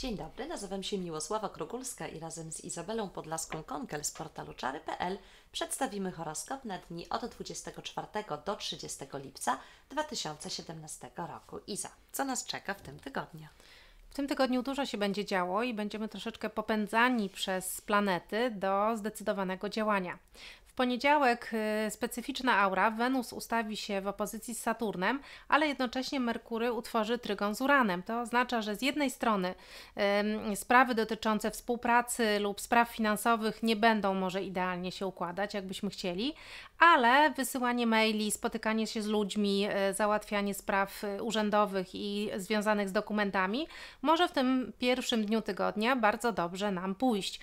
Dzień dobry, nazywam się Miłosława Krogulska i razem z Izabelą Podlaską-Konkel z portalu czary.pl przedstawimy horoskop na dni od 24 do 30 lipca 2017 roku. Iza, co nas czeka w tym tygodniu? W tym tygodniu dużo się będzie działo i będziemy troszeczkę popędzani przez planety do zdecydowanego działania poniedziałek y, specyficzna aura, Wenus ustawi się w opozycji z Saturnem, ale jednocześnie Merkury utworzy trygon z Uranem. To oznacza, że z jednej strony sprawy dotyczące współpracy lub spraw finansowych nie będą może idealnie się układać, jakbyśmy chcieli, ale wysyłanie maili, spotykanie się z ludźmi, e, załatwianie spraw e, urzędowych i związanych z dokumentami może w tym pierwszym dniu tygodnia bardzo dobrze nam pójść.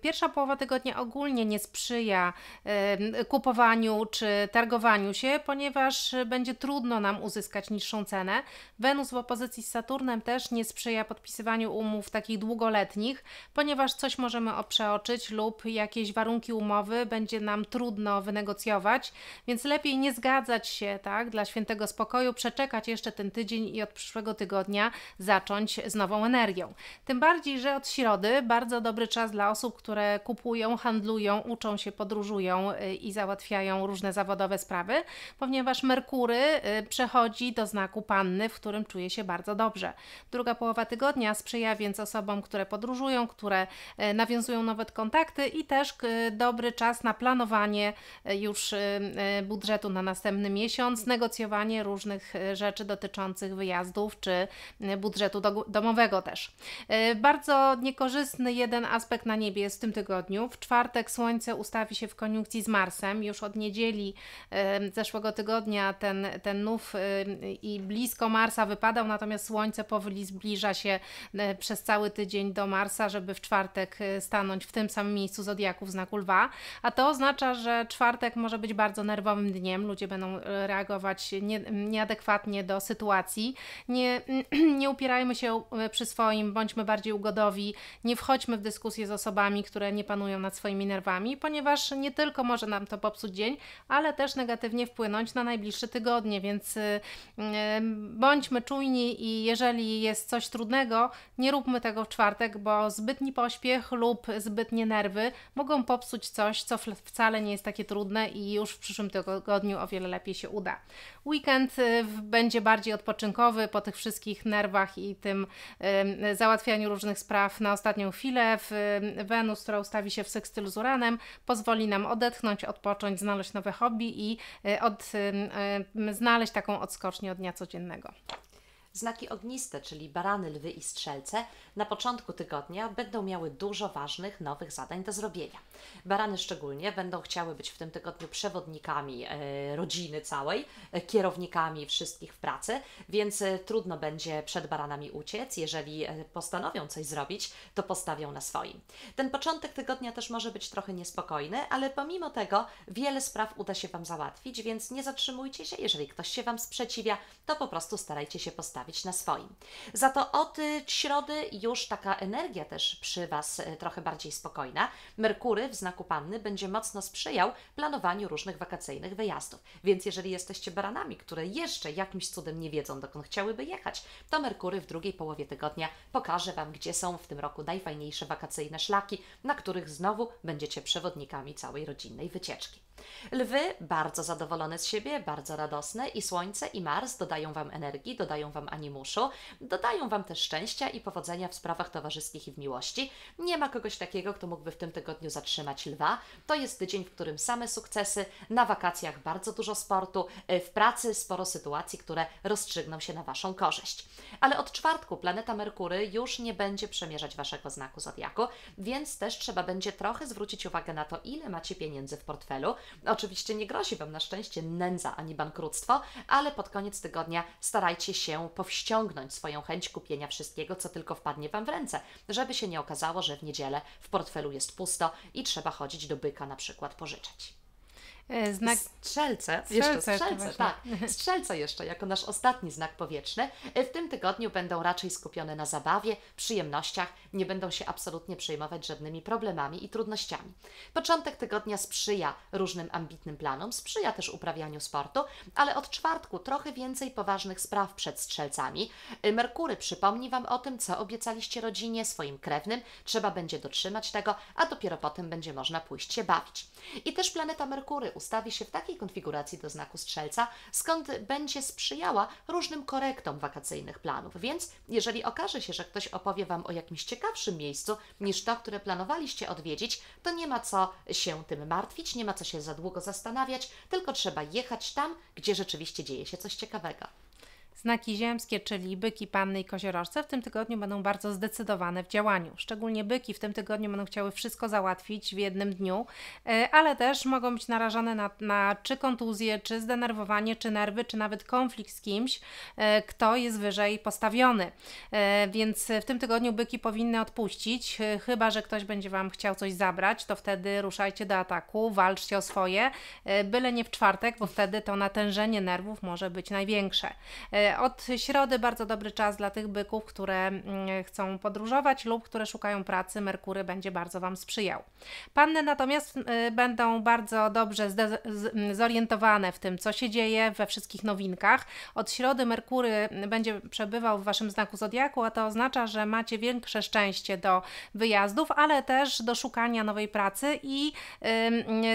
pierwsza połowa tygodnia ogólnie nie sprzyja kupowaniu czy targowaniu się, ponieważ będzie trudno nam uzyskać niższą cenę. Wenus w opozycji z Saturnem też nie sprzyja podpisywaniu umów takich długoletnich, ponieważ coś możemy przeoczyć lub jakieś warunki umowy będzie nam trudno wynegocjować, więc lepiej nie zgadzać się, tak, dla świętego spokoju, przeczekać jeszcze ten tydzień i od przyszłego tygodnia zacząć z nową energią. Tym bardziej, że od środy bardzo dobry czas dla osób, które kupują, handlują, uczą się, podróżować podróżują y, i załatwiają różne zawodowe sprawy, ponieważ Merkury y, przechodzi do znaku panny, w którym czuje się bardzo dobrze. Druga połowa tygodnia sprzyja więc osobom, które podróżują, które y, nawiązują nowe kontakty i też dobry czas na planowanie już budżetu na następny miesiąc, negocjowanie różnych rzeczy dotyczących wyjazdów czy budżetu domowego też. Bardzo niekorzystny jeden aspekt na niebie jest w tym tygodniu. W czwartek słońce ustawi się w w koniunkcji z Marsem. Już od niedzieli zeszłego tygodnia ten, ten nów i blisko Marsa wypadał, natomiast Słońce powoli zbliża się przez cały tydzień do Marsa, żeby w czwartek e, stanąć w tym samym miejscu Zodiaku w znaku lwa. A to oznacza, że czwartek może być bardzo nerwowym dniem. Ludzie będą e, reagować nie, nieadekwatnie do sytuacji. Nie, nie upierajmy się e, przy swoim, bądźmy bardziej ugodowi, nie wchodźmy w dyskusje z osobami, które nie panują nad swoimi nerwami, ponieważ nie tylko może nam to popsuć dzień, ale też negatywnie wpłynąć na najbliższe tygodnie, więc y, bądźmy czujni i jeżeli jest coś trudnego, nie róbmy tego w czwartek, bo zbytni pośpiech lub zbytnie nerwy mogą popsuć coś, co wcale nie jest takie trudne i już w przyszłym tygodniu o wiele lepiej się uda. Weekend y, będzie bardziej odpoczynkowy po tych wszystkich nerwach i tym załatwianiu różnych spraw na ostatnią chwilę. W Wenus, która ustawi się w sekstylu z Uranem, pozwoli nam odetchnąć, odpocząć, znaleźć nowe hobby i e, od, znaleźć taką odskocznię od dnia codziennego. Znaki ogniste, czyli barany, lwy i strzelce, na początku tygodnia będą miały dużo ważnych nowych zadań do zrobienia. Barany szczególnie będą chciały być w tym tygodniu przewodnikami e, rodziny całej, e, kierownikami wszystkich w pracy, więc e, trudno będzie przed baranami uciec. Jeżeli e, postanowią coś zrobić, to postawią na swoim. Ten początek tygodnia też może być trochę niespokojny, ale pomimo tego wiele spraw uda się Wam załatwić, więc nie zatrzymujcie się. Jeżeli ktoś się Wam sprzeciwia, to po prostu starajcie się postawić na swoim. Za to od y, środy już taka energia też przy Was y, trochę bardziej spokojna. Merkury w znaku Panny będzie mocno sprzyjał planowaniu różnych wakacyjnych wyjazdów. Więc jeżeli jesteście baranami, które jeszcze jakimś cudem nie wiedzą, dokąd chciałyby jechać, to Merkury w drugiej połowie tygodnia pokaże Wam, gdzie są w tym roku najfajniejsze wakacyjne szlaki, na których znowu będziecie przewodnikami całej rodzinnej wycieczki. Lwy bardzo zadowolone z siebie, bardzo radosne i Słońce i Mars dodają Wam energii, dodają Wam animuszu. Dodają Wam też szczęścia i powodzenia w sprawach towarzyskich i w miłości. Nie ma kogoś takiego, kto mógłby w tym tygodniu zatrzymać lwa. To jest tydzień, w którym same sukcesy, na wakacjach bardzo dużo sportu, y, w pracy sporo sytuacji, które rozstrzygną się na Waszą korzyść. Ale od czwartku planeta Merkury już nie będzie przemierzać Waszego znaku zodiaku, więc też trzeba będzie trochę zwrócić uwagę na to, ile macie pieniędzy w portfelu. Oczywiście nie grozi Wam na szczęście nędza ani bankructwo, ale pod koniec tygodnia starajcie się po powściągnąć swoją chęć kupienia wszystkiego, co tylko wpadnie Wam w ręce, żeby się nie okazało, że w niedzielę w portfelu jest pusto i trzeba chodzić do byka na przykład pożyczać. E, znak... Strzelce, strzelce, jeszcze strzelce, tak. Strzelce jeszcze, jako nasz ostatni znak powietrzny. E, w tym tygodniu będą raczej skupione na zabawie, przyjemnościach, nie będą się absolutnie przejmować żadnymi problemami i trudnościami. Początek tygodnia sprzyja różnym ambitnym planom, sprzyja też uprawianiu sportu, ale od czwartku trochę więcej poważnych spraw przed strzelcami. E, Merkury przypomni Wam o tym, co obiecaliście rodzinie, swoim krewnym, trzeba będzie dotrzymać tego, a dopiero potem będzie można pójść się bawić. I też planeta Merkury ustawi się w takiej konfiguracji do znaku strzelca, skąd będzie sprzyjała różnym korektom wakacyjnych planów. Więc jeżeli okaże się, że ktoś opowie Wam o jakimś ciekawszym miejscu niż to, które planowaliście odwiedzić, to nie ma co się tym martwić, nie ma co się za długo zastanawiać, tylko trzeba jechać tam, gdzie rzeczywiście dzieje się coś ciekawego. Znaki ziemskie, czyli byki, panny i koziorożce w tym tygodniu będą bardzo zdecydowane w działaniu. Szczególnie byki w tym tygodniu będą chciały wszystko załatwić w jednym dniu, e, ale też mogą być narażone na, na czy kontuzje, czy zdenerwowanie, czy nerwy, czy nawet konflikt z kimś, e, kto jest wyżej postawiony. E, więc w tym tygodniu byki powinny odpuścić, chyba że ktoś będzie Wam chciał coś zabrać, to wtedy ruszajcie do ataku, walczcie o swoje, byle nie w czwartek, bo wtedy to natężenie nerwów może być największe od środy bardzo dobry czas dla tych byków, które mm, chcą podróżować lub które szukają pracy. Merkury będzie bardzo Wam sprzyjał. Panny natomiast y, będą bardzo dobrze mm, zorientowane w tym, co się dzieje we wszystkich nowinkach. Od środy Merkury będzie przebywał w Waszym znaku zodiaku, a to oznacza, że macie większe szczęście do wyjazdów, ale też do szukania nowej pracy i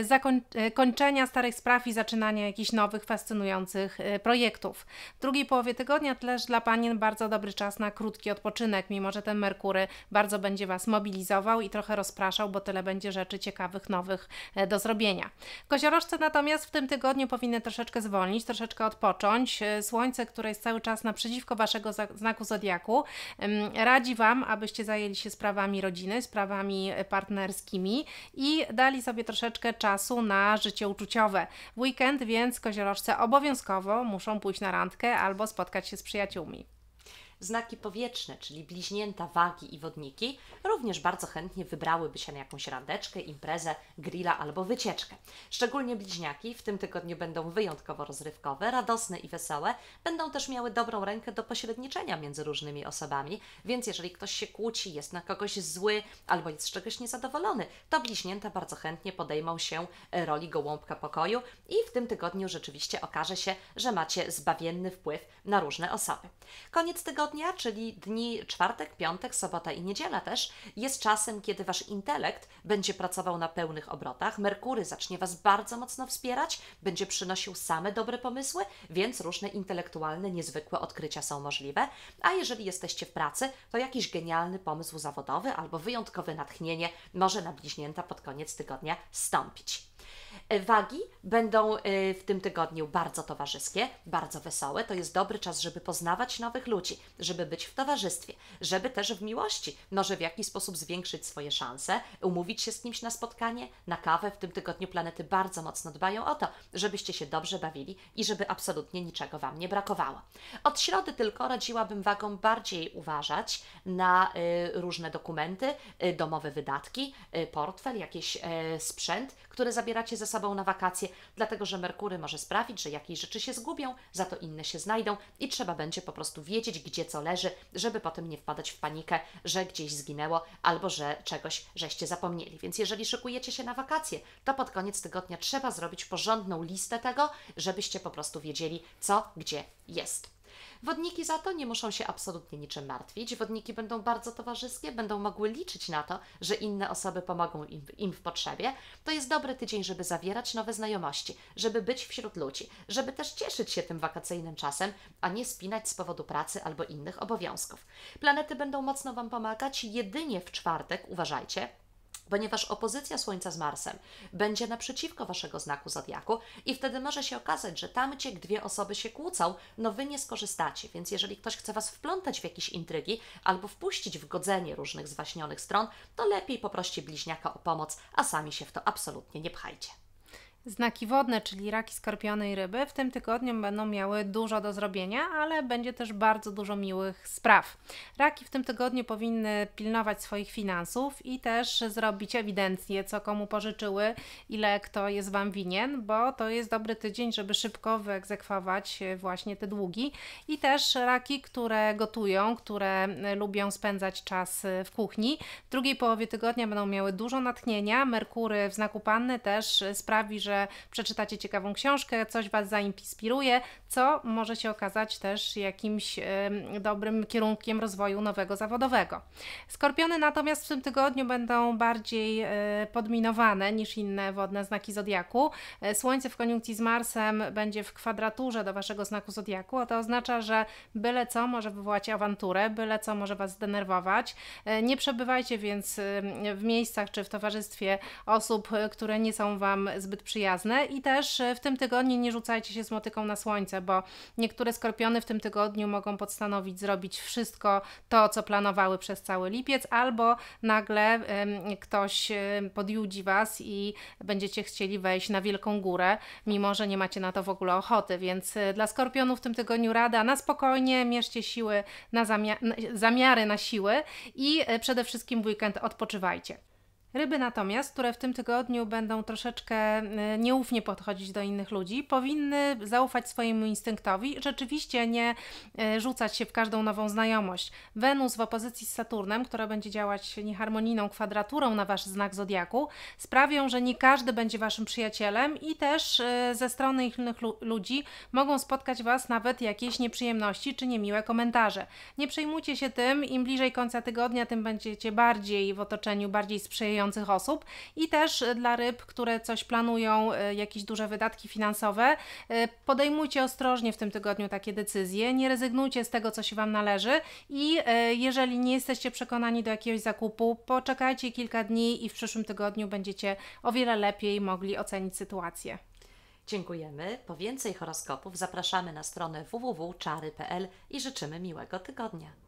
zakończenia starych spraw i zaczynania jakichś nowych, fascynujących y, projektów. W drugiej połowie połowie tygodnia też dla panien bardzo dobry czas na krótki odpoczynek, mimo że ten Merkury bardzo będzie Was mobilizował i trochę rozpraszał, bo tyle będzie rzeczy ciekawych, nowych e, do zrobienia. Koziorożce natomiast w tym tygodniu powinny troszeczkę zwolnić, troszeczkę odpocząć. E, słońce, które jest cały czas naprzeciwko Waszego znaku zodiaku, radzi Wam, abyście zajęli się sprawami rodziny, sprawami e, partnerskimi i dali sobie troszeczkę czasu na życie uczuciowe. W weekend więc koziorożce obowiązkowo muszą pójść na randkę albo spotkać się z przyjaciółmi. Znaki powietrzne, czyli bliźnięta, wagi i wodniki, również bardzo chętnie wybrałyby się na jakąś randeczkę, imprezę, grilla albo wycieczkę. Szczególnie bliźniaki w tym tygodniu będą wyjątkowo rozrywkowe, radosne i wesołe. Będą też miały dobrą rękę do pośredniczenia między różnymi osobami, więc jeżeli ktoś się kłóci, jest na kogoś zły albo jest z czegoś niezadowolony, to bliźnięta bardzo chętnie podejmą się e, roli gołąbka pokoju i w tym tygodniu rzeczywiście okaże się, że macie zbawienny wpływ na różne osoby. Koniec tego tygodnia, czyli dni czwartek, piątek, sobota i niedziela też, jest czasem, kiedy wasz intelekt będzie pracował na pełnych obrotach. Merkury zacznie was bardzo mocno wspierać, będzie przynosił same dobre pomysły, więc różne intelektualne, niezwykłe odkrycia są możliwe. A jeżeli jesteście w pracy, to jakiś genialny pomysł zawodowy albo wyjątkowe natchnienie może na bliźnięta pod koniec tygodnia stąpić. E, wagi będą e, w tym tygodniu bardzo towarzyskie, bardzo wesołe. To jest dobry czas, żeby poznawać nowych ludzi, żeby być w towarzystwie, żeby też w miłości, może no, w jakiś sposób zwiększyć swoje szanse, umówić się z kimś na spotkanie, na kawę. W tym tygodniu planety bardzo mocno dbają o to, żebyście się dobrze bawili i żeby absolutnie niczego Wam nie brakowało. Od środy tylko radziłabym Wagom bardziej uważać na e, różne dokumenty, domowe wydatki, portfel, jakiś sprzęt, który zabieracie ze ze sobą na wakacje, dlatego że Merkury może sprawić, że jakieś rzeczy się zgubią, za to inne się znajdą i trzeba będzie po prostu wiedzieć, gdzie co leży, żeby potem nie wpadać w panikę, że gdzieś zginęło albo że czegoś żeście zapomnieli. Więc jeżeli szykujecie się na wakacje, to pod koniec tygodnia trzeba zrobić porządną listę tego, żebyście po prostu wiedzieli, co gdzie jest. Wodniki za to nie muszą się absolutnie niczym martwić. Wodniki będą bardzo towarzyskie, będą mogły liczyć na to, że inne osoby pomogą im, im w potrzebie. To jest dobry tydzień, żeby zawierać nowe znajomości, żeby być wśród ludzi, żeby też cieszyć się tym wakacyjnym czasem, a nie spinać z powodu pracy albo innych obowiązków. Planety będą mocno Wam pomagać jedynie w czwartek, uważajcie, ponieważ opozycja Słońca z Marsem będzie naprzeciwko waszego znaku zodiaku i wtedy może się okazać, że tam, gdzie dwie osoby się kłócą, no wy nie skorzystacie. Więc jeżeli ktoś chce was wplątać w jakieś intrygi albo wpuścić w godzenie różnych zwaśnionych stron, to lepiej poproście bliźniaka o pomoc, a sami się w to absolutnie nie pchajcie. Znaki wodne, czyli raki, skorpiony i ryby, w tym tygodniu będą miały dużo do zrobienia, ale będzie też bardzo dużo miłych spraw. Raki w tym tygodniu powinny pilnować swoich finansów i też zrobić ewidencję, co komu pożyczyły, ile kto jest Wam winien, bo to jest dobry tydzień, żeby szybko wyegzekwować e, właśnie te długi. I też raki, które gotują, które e, lubią spędzać czas e, w kuchni, w drugiej połowie tygodnia będą miały dużo natchnienia. Merkury w znaku panny też sprawi, że przeczytacie ciekawą książkę, coś Was zainspiruje, co może się okazać też jakimś dobrym kierunkiem rozwoju nowego zawodowego. Skorpiony natomiast w tym tygodniu będą bardziej e, podminowane niż inne wodne znaki zodiaku. E, Słońce w koniunkcji z Marsem będzie w kwadraturze do Waszego znaku zodiaku, a to oznacza, że byle co może wywołać awanturę, byle co może Was zdenerwować. E, nie przebywajcie więc w miejscach czy w towarzystwie osób, które nie są Wam zbyt przyjazne przyjazne i też e, w tym tygodniu nie rzucajcie się z motyką na słońce, bo niektóre skorpiony w tym tygodniu mogą postanowić zrobić wszystko to, co planowały przez cały lipiec, albo nagle ktoś e, podjudzi Was i będziecie chcieli wejść na wielką górę, mimo że nie macie na to w ogóle ochoty, więc e, dla skorpionów w tym tygodniu rada na spokojnie, mierzcie siły na zamiary na siły i przede wszystkim w weekend odpoczywajcie. Ryby natomiast, które w tym tygodniu będą troszeczkę y, nieufnie podchodzić do innych ludzi, powinny zaufać swojemu instynktowi, rzeczywiście nie y, rzucać się w każdą nową znajomość. Wenus w opozycji z Saturnem, która będzie działać nieharmonijną kwadraturą na wasz znak zodiaku, sprawią, że nie każdy będzie waszym przyjacielem i też y, ze strony innych ludzi mogą spotkać was nawet jakieś nieprzyjemności czy niemiłe komentarze. Nie przejmujcie się tym, im bliżej końca tygodnia, tym będziecie bardziej w otoczeniu bardziej sprzyjającym osób i też e, dla ryb, które coś planują, e, jakieś duże wydatki finansowe. E, podejmujcie ostrożnie w tym tygodniu takie decyzje, nie rezygnujcie z tego, co się Wam należy i jeżeli nie jesteście przekonani do jakiegoś zakupu, poczekajcie kilka dni i w przyszłym tygodniu będziecie o wiele lepiej mogli ocenić sytuację. Dziękujemy. Po więcej horoskopów zapraszamy na stronę www.czary.pl i życzymy miłego tygodnia.